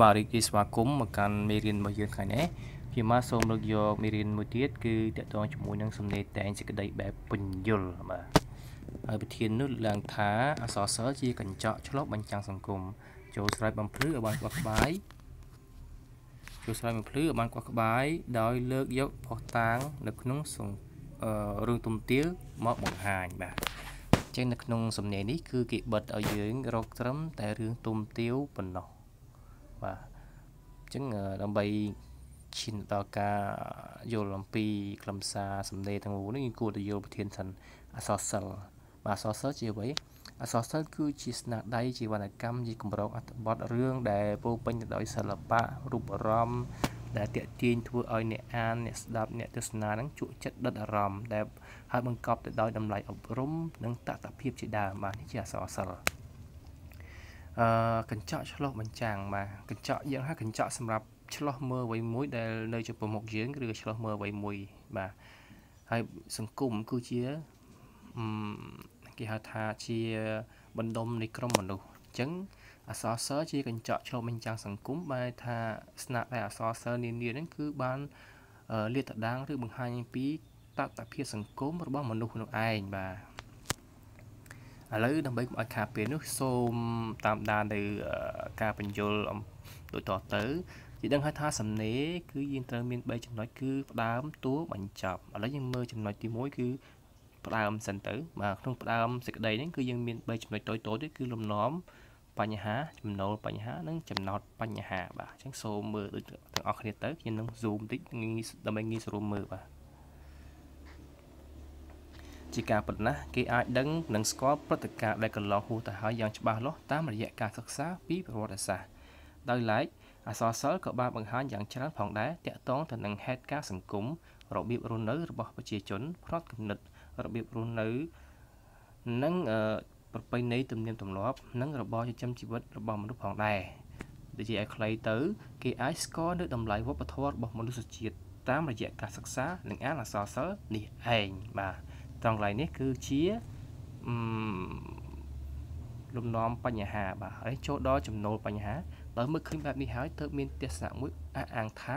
បាទរីករាយស្វាគមន៍មកកាន់មេរៀនរបស់យើងថ្ងៃនេះខ្ញុំមកសូមលើកយកមេរៀនមួយទៀតគឺតកតងជាមួយនឹងសំណេរតែងសេចក្តីបែបពញ្ញុលបាទហើយប្រធាននោះឡើងថាអសរសិល្ប៍ជាកញ្ចក់ឆ្លុះបញ្ចាំងសង្គមចូលស្រោចបំភ្លឺឲ្យបានក្បោះក្បាយចូលស្រោចបំភ្លឺឲ្យបានក្បោះក្បាយដោយលើកយកផុសតាង នៅក្នុងរឿងទុំទាលមកបង្ហាញបាទចឹងនៅក្នុងសំណេរនេះគឺគេបិទឲ្យយើងរកត្រឹមតែរឿងទុំទាវប៉ុណ្ណោះបាទអញ្ចឹងដើម្បីឈានដល់ការយល់អំពីខ្លឹមសារសំណេរទាំងមូលនេះយើងគួរតែយល់ប្រធានសិនអសរសិលបាទអសរសិលជាអ្វីអសរសិល្ប៍គឺជាស្នាដៃជាវណ្ណកម្មជាកម្រងអត្ថបទរឿងដែលពោពេញទៅដោយសិល្បៈរូបអារម្មណ៍ដែលតាក់ទាញធ្វើឲ្យអ្នកអានអ្នកស្ដាប់អ្នកទស្សនានឹងជក់ចិត្តដិតអារម្មណ៍ដែលហើយបង្កប់ទៅដោយតម្លៃអប់រំនិងតតភាពជាដើមបាទនេះជាអសរសិល្ប៍អឺកញ្ចក់ឆ្លុះបញ្ចាំងបាទកញ្ចក់យើងហៅកញ្ចក់សម្រាប់ឆ្លុះមើលអ្វីមួយដែលនៅចំពោះមុខយើងឬក៏ឆ្លុះមើលអ្វីមួយបាទហើយសង្គមគឺជាគេហៅថាជាបណ្ដុំនៃក្រុមមនុស្សអញ្ចឹងអសរសិល្ប៍ជាកញ្ចក់ឆ្លុះបញ្ចាំងសង្គមបែរថាស្នាដៃអសរសិល្ប៍នានាហ្នឹងគឺបានលាតត្រដាងឬបង្ហាញពីតតភាពសង្គមរបស់មនុស្សក្នុងឯងបាទឥឡូវដើម្បីកុំឲ្យខាតពេលនោះសូមតាមដាននៅការបញ្យលដូចតទៅជាដឹងហើយថាសំណេរគឺយើងត្រូវមាន3ចំណុចគឺផ្ដើមតួបញ្ចប់ឥឡូវយើងមើលចំណុចទី1គឺផ្ដើមសិនទៅបាទក្នុងផ្ដើមសេចក្តីហ្នឹងគឺយើងមាន3ចំណុចតូចតូចគឺលំនាំបញ្ហាចំណូលបញ្ហានិងចំណោទបញ្ហាបាទអញ្ចឹងសូមមើលដូចទាំងអស់គ្នាទៅខ្ញុំនឹង zoom តិចដើម្បីងាយស្រួលមើលបាទជាការពិតណាស់គេអាចដឹងនិងស្គាល់ព្រឹត្តិការណ៍ដែលកន្លងហួសទៅហើយយ៉ាងច្បាស់លាស់តាមរយៈការសិក្សាពីប្រវត្តិសាស្ត្រដោយឡែកអសរសិល្ប៍ក៏បានបង្ហាញយ៉ាងច្រើនផងដែរតាក់ទងទៅនឹងហេតុការណ៍សង្គមរបៀបរស់នៅរបស់ ប្រជាជនផ្នត់គំនិតរបៀបរស់នៅនិងប្រពៃណីទំនៀមទម្លាប់និងរបរចិញ្ចឹមជីវិត របស់មនុស្សផងដែរដូចជាឲ្យខ្លីទៅគេអាចស្គាល់នៅតម្លៃវប្បធម៌របស់មនុស្សជាតិតាមរយៈការសិក្សានិងអានអសរសិល្ប៍នេះឯងបាទត្រង់កន្លែងនេះគឺជាលំនាំបញ្ហាបាទហើយចូលដល់ចំណូលបញ្ហាបើមើលឃើញបែបនេះហើយទើបមានទស្សនៈមួយអះអាងថា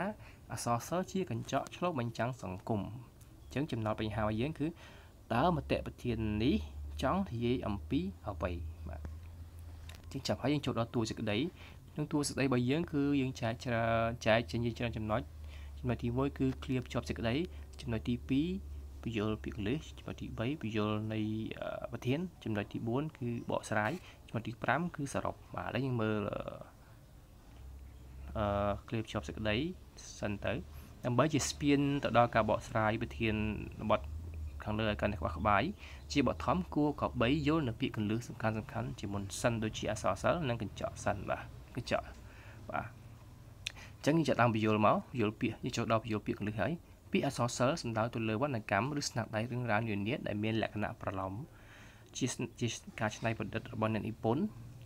អសរសិល្ប៍ជាកញ្ចក់ឆ្លុះបញ្ចាំងសង្គមអញ្ចឹងចំណោទបញ្ហារបស់យើងគឺតើមតិប្រធាននេះចង់និយាយអំពីអ្វីបាទជាងចាប់ហើយយើងចូលដល់តួសេចក្តីនឹងតួសេចក្តីរបស់យើងគឺយើងចែកច្រើនចែកជាច្រើនចំណុចចំណុចទី1គឺឃ្លៀបជាប់សេចក្តីចំណុចទី2ពយលពីកលិសចំណុចទី3ពយលនៃប្រធាន ចំណុចទី4គឺបកស្រាយចំណុចទី5គឺសរុបបាទឥឡូវយើងមើលអឺ clip ជាប់សក្តីសិនទៅដើម្បីជាស្ពានទៅដល់ការបកស្រាយប្រធានបទខាងលើឲ្យកាន់តែក្បោះក្បាយជាបឋមគួរក៏បីយល់នៅពាក្យកលឹះសំខាន់សំខាន់ជាមុនសិនដូចជាអសរសិលនិងកញ្ចក់សិនបាទកញ្ចក់បាទអញ្ចឹងយើងចាប់ដើមពយល់មកពយល់ពាក្យយើងចូលដល់ពយល់ពាក្យកលឹះហើយពាក្យអក្សរសិល្ប៍សំដៅទៅលើវណ្ណកម្មឬស្នាដៃរឿងរ៉ាវនានាដែលមានលក្ខណៈប្រឡំជាជាការច្នៃប្រឌិតរបស់អ្នកនិពន្ធ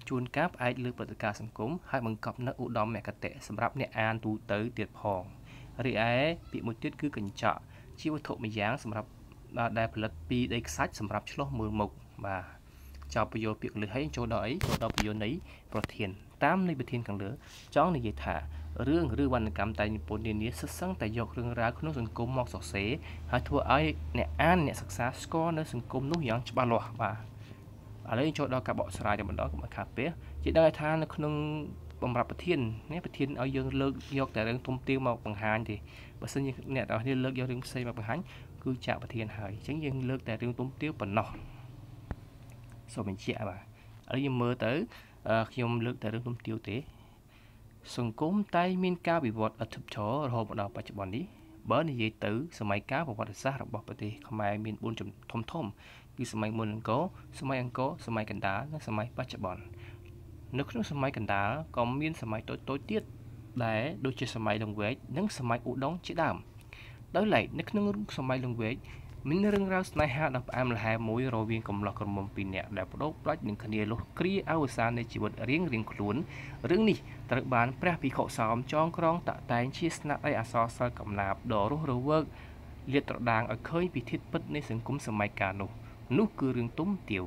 ជួនកាលផ្អែកលើព្រឹត្តិការណ៍សង្គមហើយបង្កប់នូវឧត្តមមគតិសម្រាប់អ្នកអានទូទៅទៀតផងរីឯពាក្យមួយទៀតគឺកញ្ចក់ជាវត្ថុមួយយ៉ាងសម្រាប់ដែលផលិតពីដីខ្សាច់សម្រាប់ឆ្លោះមើលមុខបាទចប់ពយល់ពាក្យលើហើយចូលដល់អីចូលដល់ពយល់នៃប្រធាន តាមនៃប្រធានខាងលើចង់និយាយថារឿងឬវណ្ណកម្មតែនិពន្ធនានាសិស្សសឹងតែយករឿងរ៉ាវក្នុងសង្គមមកសរសេរហើយធ្វើឲ្យអ្នកអានអ្នកសិក្សាស្គាល់នៅសង្គមនោះយ៉ាងច្បាស់លាស់បាទឥឡូវយើងចូលដល់ការបកស្រាយតែម្ដងកុំឲ្យខាតពេលជាដឹងថានៅក្នុងបំរាប់ប្រធាននេះប្រធានឲ្យយើងលើកយកតែរឿងទុំទៀងមកបង្ហាញទេបើសិនជាអ្នកទាំងនេះលើកយករឿងផ្សេងមកបង្ហាញ គឺចាក់ប្រធានហើយអញ្ចឹងយើងលើកតែរឿងទុំទៀងប៉ុណ្ណោះសូមបញ្ជាក់បាទឥឡូវយើងមើលទៅខ្ញុំលើកតែរឿងទុំទៀងទេសង្គមតែងមានការវិវត្តអធិបតេយ្យរហូតមកដល់បច្ចុប្បន្ននេះបើនិយាយទៅសម័យកាលប្រវត្តិសាស្ត្ររបស់ប្រទេសខ្មែរមាន4ធំធំគឺសម័យមុនអង្គរសម័យអង្គរសម័យកណ្ដាលនិងសម័យបច្ចុប្បន្ននៅក្នុងសម័យកណ្ដាលក៏មានសម័យតូចតូចទៀតដែរដូចជាសម័យលង្វែកនិងសម័យឧដុង្គជាដើមដោយឡែកនៅក្នុងសម័យលង្វែកមានរឿងរ៉ាវស្នេហាដ៏ផ្អែមល្ហែមមួយរវាងកំលោះក្រមុំពីរនាក់ដែលបដូរផ្លាច់នឹងគ្នាលុះគ្រាអវសាននៃជីវិតរៀងរៀងខ្លួនរឿងនេះត្រូវបានព្រះភិក្ខុសោមចងក្រងតាក់តែងជាស្នាដៃអក្សរសិល្ប៍កំណាព្យដ៏រស់រវើកលាតត្រដាងឲ្យឃើញពីធិតពិតនៃសង្គមសម័យកាលនោះនោះគឺរឿងទុំទាវ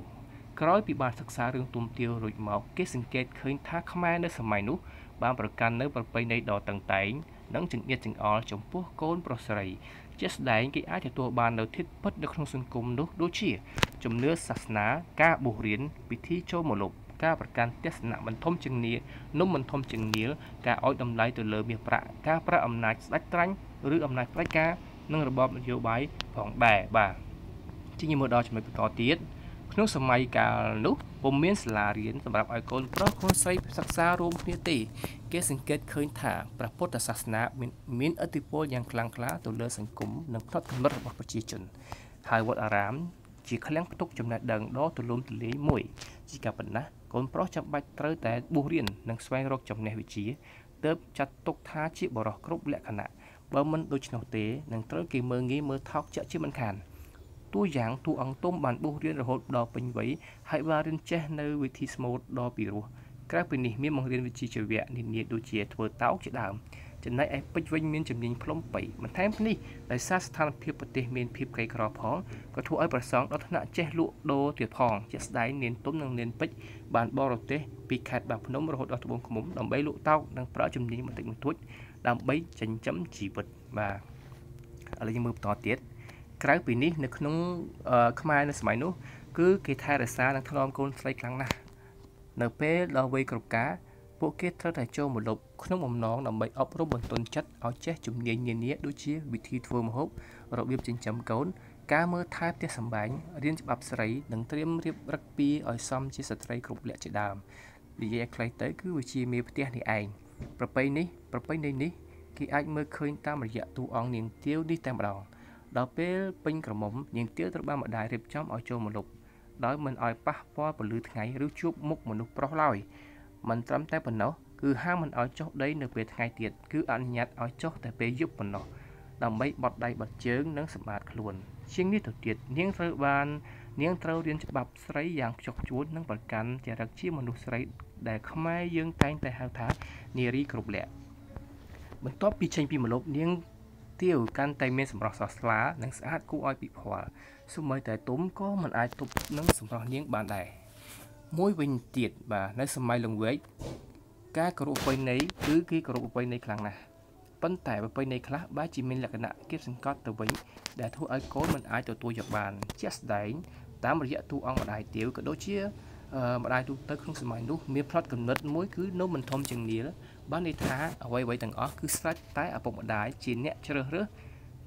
ក្រោយពីបានសិក្សារឿងទុំទាវរួចមក គេសង្កេតឃើញថាខ្មែរនៅសម័យនោះបានប្រកាន់នៅប្រពៃណីដ៏តឹងតែងនិងចង្អៀតចង្អល់ចំពោះកូនប្រុសស្រីជាក់ស្ដែងគេអាចទទួលបាននៅធិតពិតនៅក្នុងសង្គមនោះដូចជាជំនឿសាសនាការបួសរៀនពិធីចូលមកលប់ការប្រកាន់ទស្សនៈមិនធំជាងនីនំមិនធំជាងនីលការឲ្យតម្លៃទៅលើមាសប្រាក់ការប្រើអំណាចស្ដេចត្រាញ់ឬអំណាចផ្ដាច់ការនិងរបបនយោបាយផងដែរបាទជាងមើលដល់ចំណុចបន្តទៀតក្នុងសម័យកាលនោះពុំមានសាលារៀនសម្រាប់ឲ្យកូនប្រុសកូនស្រីសិក្សារួមគ្នាទេគេសង្កេតឃើញថាព្រះពុទ្ធសាសនាមានមានឥទ្ធិពលយ៉ាងខ្លាំងក្លាទៅលើសង្គមនិងផ្នត់គំនិតរបស់ប្រជាជនហើយវត្តអារាមជាឃ្លាំងផ្ទុកចំណេះដឹងដ៏ទូលំទូលាយមួយជាការប៉ុណ្ណាកូនប្រុសចាំបាច់ត្រូវតែបួសរៀននិងស្វែងរកចំណេះវិជ្ជាទើបចាត់ទុកថាជាបរិសុទ្ធគ្រប់លក្ខណៈបើមិនដូច្នោះទេនឹងត្រូវគេមើលងាយមើលថោកចាក់ជាមិនខាន។តួយ៉ាងតួអង្គទុំបានបួសរៀនរហូតដល់ពេញវ័យហើយបានរៀនចេះនៅវិធីស្មូតដ៏ពីរោះក្រៅពីនេះមានបង្រៀនវិជ្ជាជីវៈនានាដូចជាធ្វើតោកជាដើមចំណែកឯពេជ្រវិញមានជំនាញផ្លុំបីបន្ថែមនេះដោយសារស្ថានភាពប្រទេសមានភាពក្រីក្រផងក៏ធ្វើឲ្យប្រសង់ដល់ថ្នាក់ចេះលក់ដូរទៀតផងជាស្ដែងនានទុំនិងនានពេជ្របានបរទេសពីខេត្តបាភ្នំរហូតដល់ត្បូងឃ្មុំដើម្បីលក់តោកនិងប្រើជំនាញបន្តិចបន្តួចដើម្បីចិញ្ចឹមជីវិតបាទឥឡូវយើងមើលបន្តទៀតក្រៅពីនេះ នៅក្នុងខ្មែរនៅសម័យនោះ គឺគេថែរក្សានិងថ្នមកូនស្រីខ្លាំងណាស់នៅពេលដល់វ័យគ្រប់ការពួកគេត្រូវតែចូលមកលប់ក្នុងបំណងដើម្បីអប់រំបន្ទន់ចិត្តឲ្យចេះជំនាញនានាដូចជា វិធីធ្វើម្ហូបរបៀបចិញ្ចឹមកូន ការមើលថែផ្ទះសម្បែងរៀនច្បាប់ស្រីនិងត្រៀមរៀបរឹកពីឲ្យសមជាស្ត្រីគ្រប់លក្ខជាដើមនិយាយឲ្យខ្លីទៅ គឺវាជាមេផ្ទះនេះឯងប្រពៃនេះប្រពៃនេះនេះគេអាចមើលឃើញតាមរយៈតួអង្គនាងទាវនេះតែម្ដងដល់ពេលពេញក្រមុំនាងទាវត្រូវបានម្ដាយរៀបចំឲ្យចូលមកលុបដោយមិនឲ្យប៉ះពាល់ពន្លឺថ្ងៃឬជួបមុខមនុស្សប្រុសឡើយមិនត្រឹមតែប៉ុណ្ណោះគឺហាមមិនឲ្យចុះដី នៅពេលថ្ងៃទៀតគឺអនុញ្ញាតឲ្យចុះតែពេលយប់ប៉ុណ្ណោះដើម្បីបត់ដៃបត់ជើងនិងសម្អាតខ្លួនជាងនេះទៅទៀតនាងត្រូវបាន នាងត្រូវរៀនច្បាប់ស្រីយ៉ាងខ្ជាប់ខ្ជួននិងប្រកាន់ចរិតជា មនុស្សស្រី ដែលខ្មែរយើងតែងតែហៅថានារីគ្រប់លក្ខបន្ទាប់ពីចេញ ពីមលប់នាងទាវកាន់តែមានសម្រស់ស្រស់ស្លានិងស្អាតគួរឲ្យពិភ័ណសូម្បីតែទុំក៏មិនអាច ទប់នឹងសម្រស់នាងបានដែរមួយវិញទៀតបាទនៅសម័យលង្វែកការគោរពប្រពៃណីគឺគេគោរពប្រពៃណីខ្លាំងណាស់ប៉ុន្តែប្រពៃណីខ្លះបែរជាមានលក្ខណៈគៀបសង្កត់ទៅវិញដែលធ្វើឲ្យកូនមិនអាចទទួលយកបានជាក់ស្ដែងតាមរយៈទូអង្គម្ដាយទាវក៏ដូចជាម្ដាយទូទៅក្នុងសម័យនោះមានផ្លត់កំណត់មួយគឺនំមិនធំជាងនាឡបានន័យថាអ្វីៗទាំងអស់គឺស្រេចតែឪពុកម្ដាយជាអ្នកជ្រើសរើស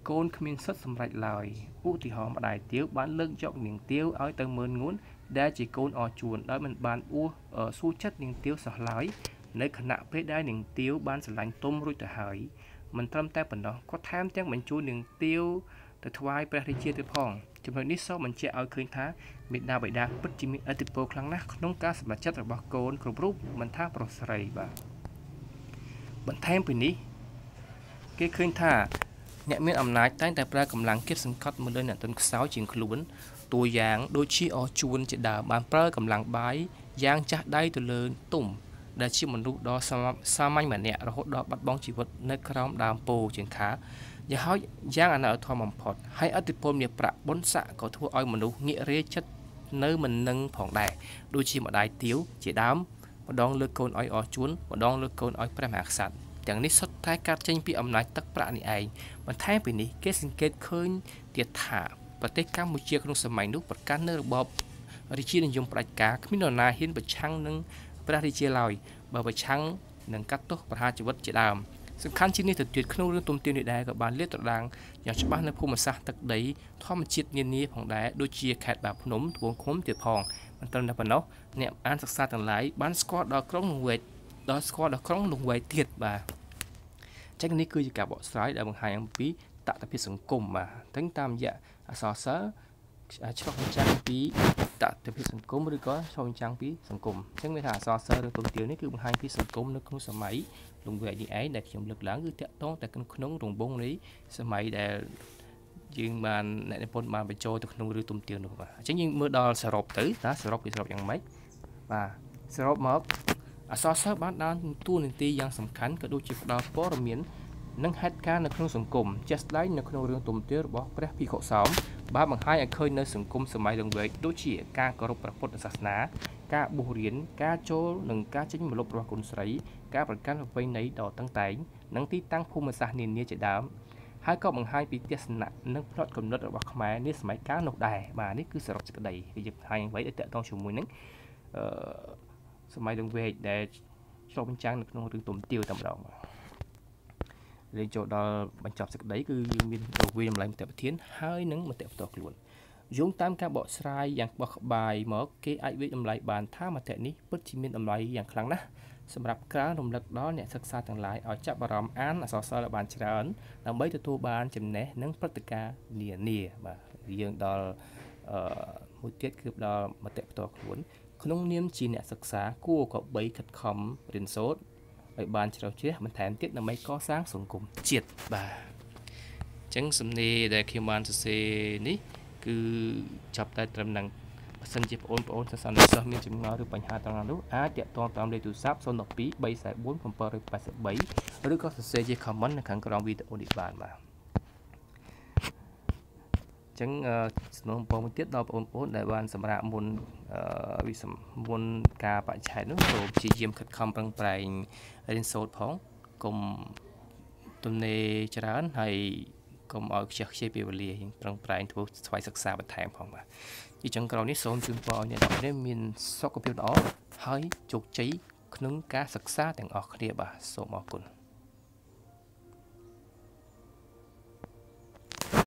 កូនគ្មានសិទ្ធិសម្រេចឡើយឧទាហរណ៍ម្ដាយទាវបានលើកយកនាងទាវឲ្យទៅមើលងួន ដែលជាកូនអជួនដោយមិនបានអួសសួរចិត្តនាងទាវសោះឡើយនៅខណៈពេលដែលនាងទាវបានស្រឡាញ់ទុំរួចទៅហើយ មិនត្រឹមតែប៉ុណ្ណោះគាត់ថែមទាំងបញ្ជូននាងទាវទៅថ្វាយព្រះរាជាទៀតផងចំណុចនេះសូមបញ្ជាក់ឲ្យឃើញថាមេដាបៃតាពិតជាមានឥទ្ធិពលខ្លាំងណាស់ក្នុងការសម្រេចចិត្តរបស់កូនគ្រប់រូបមិនថាប្រុសស្រីបាទបន្ថែមពីនេះគេឃើញថាអ្នកមានអំណាចតែងតែប្រើកម្លាំងគៀបសង្កត់មកលើអ្នកទុនខ្សោយជាងខ្លួនតួយ៉ាង ដូចជាអជួនជាដើមបានប្រើកម្លាំងបាយយ៉ាងចាស់ដៃទៅលើទុំដែលជាមនុស្សដ៏សាមញ្ញម្នាក់រហូតដល់បាត់បង់ជីវិតនៅក្រោមដើមពោធិ៍ជាងខាយ៉ាងហើយយ៉ាងអនុធមបំផុតហើយអតិពលនាប្រាក់បុណ្យស័កក៏ធ្វើឲ្យមនុស្សងាករាយចិត្តនៅមិននឹងផងដែរដូចជាម្ដាយទាវជាដើមម្ដងលើកកូនឲ្យអស់ជួនម្ដងលើកកូនឲ្យព្រះមហាក្សត្រទាំងនេះសុទ្ធតែកាត់ចេញពីអំណាចទឹកប្រាក់នេះឯងបន្ថែមពីនេះគេសង្កេតឃើញទៀតថាប្រទេសកម្ពុជាក្នុងសម័យនោះប្រកាន់នៅរបបរាជានិយមផ្ដាច់ការគ្មាននរណាហ៊ានប្រឆាំងនឹងព្រះរាជាឡើយបើប្រឆាំងនឹងកាត់ទោសប្រហារជីវិតជាដើមសំខាន់ជាងនេះទៅទៀតក្នុងរឿងទុំទាននេះដែរក៏បានលាតត្រដាងយ៉ាងច្បាស់នៅភូមិសាស្ត្រទឹកដីធម្មជាតិនានាផងដែរដូចជាខេត្តបាភ្នំត្បូងឃុំទៀតផងមិនត្រឹមតែប៉ុណ្ណោះអ្នកបានសិក្សាទាំងឡាយបានស្គាល់ដល់ក្រុងលង្វែកដល់ស្គាល់ដល់ក្រុងលង្វែកទៀតបាទអញ្ចឹងនេះគឺជាការបកស្រាយដែលបង្ហាញអំពីតតិភាពសង្គមបាទទាំងតាមរយៈអសរសិល្ប៍ឆ្លុះបញ្ចាំងពីតតិភាពសង្គមឬក៏ឆ្លុះបញ្ចាំងពីសង្គមអញ្ចឹងមានថាអសរសិល្ប៍ឬទុំទាវនេះគឺបង្ហាញពីសង្គមនៅក្នុងសម័យលង្វែកនេះឯងដែលខ្ញុំលើកឡើងគឺតាក់ទងតែក្នុងរង្វង់នៃសម័យដែលយើងបានអ្នកនិពន្ធបានបញ្ចូលទៅក្នុងរឿងទុំទៀងនោះបាទអញ្ចឹងយើងមើលដល់សរុបទៅណាសរុបវាសរុបយ៉ាងម៉េចបាទសរុបមកអសរសិស្សបានដើរតួនាទីយ៉ាងសំខាន់ក៏ដូចជាផ្ដល់ព័ត៌មាននិងហេតុការណ៍នៅក្នុងសង្គមជាក់ស្ដែងនៅក្នុងរឿងទុំទៀងរបស់ព្រះភិក្ខុសោមបានបង្ហាញឲ្យឃើញនៅសង្គមសម័យលង្វែកដូចជាការគោរពព្រះពុទ្ធសាសនាការបួសរៀនការចូលនិងការចេញមកលុបរបស់គុណស្រីការប្រកាន់ប្រពៃណីដ៏តឹងតែងនិងទីតាំងភូមិសាស្ត្រនានាជាដើមហើយក៏បង្ហាញពីទស្សនៈនិងផ្លត់កំណត់របស់ខ្មែរនាសម័យកាលនោះដែរបាទនេះគឺសរុបសេចក្តីវាយើងបង្ហាញអ្វីដែលតកតងជាមួយនឹងអឺសម័យលង្វែកដែលឆ្លុះបញ្ចាំងនៅក្នុងរឿងទុំទាវតែម្ដងបាទរៀងចូលដល់បញ្ចប់សេចក្តីគឺយើងមានរវាងតម្លៃមតិប្រធានហើយនិងមតិផ្ទាល់ខ្លួនយោងតាមការបកស្រាយយ៉ាងបោះក្បាយមកគេអាចវិចតម្លៃបានថាមតិនេះពិតជាមានតម្លៃយ៉ាងខ្លាំងណាស់សម្រាប់ក្រើនរំលឹកដល់អ្នកសិក្សាទាំងឡាយឲ្យចាប់អារម្មណ៍អានអក្សរសិល្ប៍ឲ្យបានច្រើន ដើម្បីទទួលបានចំណេះនិងព្រឹត្តិការណ៍នានាបាទយើងដល់អឺមួយទៀតគឺដល់មតិផ្ទាល់ខ្លួន ក្នុងនាមជាអ្នកសិក្សាគួរក៏បីខិតខំរៀនសូត្រឲ្យបានជ្រៅជ្រះបន្ថែមទៀតដើម្បីកសាងសង្គមជាតិបាទអញ្ចឹងសំណេរដែលខ្ញុំបានសរសេរនេះគឺចាប់តែត្រឹមនឹងបើសិនជាបងប្អូនសិស្សនិស្សិតមានចម្ងល់ឬបញ្ហាត្រង់ណានោះអាចតាក់ទងតាមលេខទូរស័ព្ទ012 344 783ឬក៏សរសេរជា comment នៅខាងក្រោមវីដេអូនេះបានបាទចឹងសំណូមពរមួយទៀតដល់បងប្អូន ដែលបាន សម្រាប់មុនវិសមុនការបច្ឆេទនោះសូមព្យាយាមខិតខំប្រឹងប្រែងរៀនសូត្រផងកុំទំនេរច្រើនហើយកុំឲ្យខ្ជិះខ្ជិលពេលវេលាប្រឹងប្រែងធ្វើស្វ័យសិក្សាបន្ថែមផងបាទជាចុងក្រោយនេះសូមជូនពរអ្នកទាំងអស់គ្នាមានសុខភាពល្អហើយជោគជ័យក្នុងការសិក្សាទាំងអស់គ្នាបាទសូមអរគុណ